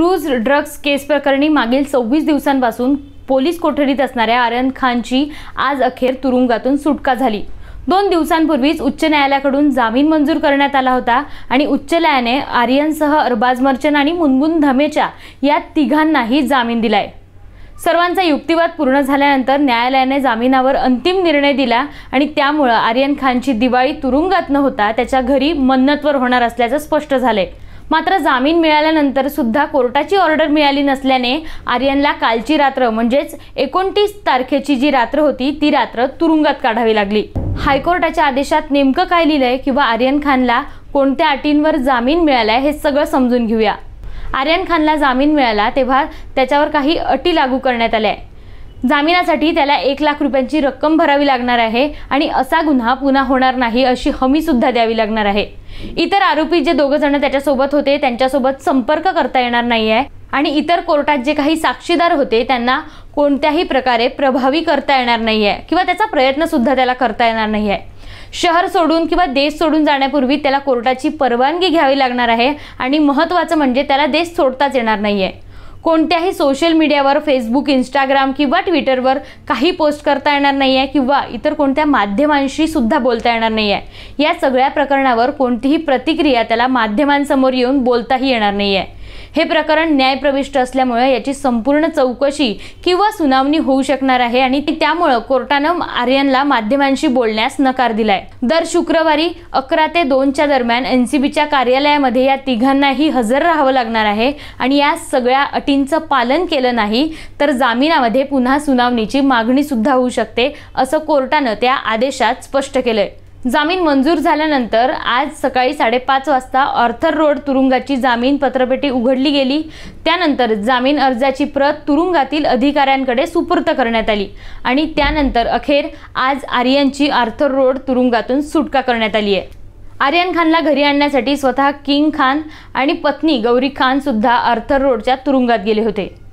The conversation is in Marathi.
क्रूज ड्रग्ज केस प्रकरणी मागील सव्वीस दिवसांपासून पोलीस कोठडीत असणाऱ्या आर्यन खानची आज अखेर तुरुंगातून सुटका झाली दोन दिवसांपूर्वीच उच्च न्यायालयाकडून जामीन मंजूर करण्यात आला होता आणि उच्च न्यायालयाने आर्यनसह अरबाज मर्चन आणि मुनमुन धमेच्या या तिघांनाही जामीन दिलाय सर्वांचा युक्तिवाद पूर्ण झाल्यानंतर न्यायालयाने जामिनावर अंतिम निर्णय दिला आणि त्यामुळं आर्यन खानची दिवाळी तुरुंगात न होता त्याच्या घरी मन्नतवर होणार असल्याचं स्पष्ट झालंय मात्र जामीन मिळाल्यानंतर सुद्धा कोर्टाची ऑर्डर मिळाली नसल्याने आर्यनला कालची रात्र म्हणजेच एकोणतीस तारखेची जी रात्र होती ती रात्र तुरुंगात काढावी लागली हायकोर्टाच्या आदेशात नेमकं काय लिहिलंय किंवा आर्यन खानला कोणत्या अटींवर जामीन मिळालाय हे सगळं समजून घेऊया आर्यन खानला जामीन मिळाला तेव्हा त्याच्यावर काही अटी लागू करण्यात आल्या जामिनासाठी त्याला एक लाख रुपयांची रक्कम भरावी लागणार आहे आणि असा गुन्हा पुन्हा होणार नाही अशी हमी सुद्धा द्यावी लागणार आहे इतर आरोपी जे दोघ जण त्याच्यासोबत होते त्यांच्यासोबत संपर्क करता येणार नाही आहे आणि इतर कोर्टात जे काही साक्षीदार होते त्यांना कोणत्याही प्रकारे प्रभावी करता येणार नाही आहे किंवा त्याचा प्रयत्न सुद्धा त्याला करता येणार नाही आहे शहर सोडून किंवा देश सोडून जाण्यापूर्वी त्याला कोर्टाची परवानगी घ्यावी लागणार आहे आणि महत्त्वाचं म्हणजे त्याला देश सोडताच येणार नाही आहे कोणत्याही सोशल मीडियावर फेसबुक इंस्टाग्राम किंवा ट्विटरवर काही पोस्ट करता येणार नाही आहे किंवा इतर कोणत्या माध्यमांशी सुद्धा बोलता येणार नाही आहे या सगळ्या प्रकरणावर कोणतीही प्रतिक्रिया त्याला माध्यमांसमोर येऊन बोलताही येणार नाही आहे हे प्रकरण न्यायप्रविष्ट असल्यामुळे याची संपूर्ण चौकशी किंवा सुनावणी होऊ शकणार आहे आणि त्यामुळं कोर्टानं आर्यनला माध्यमांशी बोलण्यास नकार दिलाय दर शुक्रवारी अकरा ते दोनच्या दरम्यान एनसीबीच्या कार्यालयामध्ये या तिघांनाही हजर राहावं लागणार आहे आणि या सगळ्या अटींचं पालन केलं नाही तर जामिनामध्ये पुन्हा सुनावणीची मागणी सुद्धा होऊ शकते असं कोर्टानं त्या आदेशात स्पष्ट केलंय जामीन मंजूर झाल्यानंतर आज सकाळी साडेपाच वाजता ऑर्थर रोड तुरुंगाची जामीन पत्रपेटी उघडली गेली त्यानंतर जामीन अर्जाची प्रत तुरुंगातील अधिकाऱ्यांकडे सुपूर्त करण्यात आली आणि त्यानंतर अखेर आज आर्यनची आर्थर रोड तुरुंगातून सुटका करण्यात आली आहे आर्यन खानला घरी आणण्यासाठी स्वतः किंग खान आणि पत्नी गौरी खान सुद्धा आर्थर रोडच्या तुरुंगात गेले होते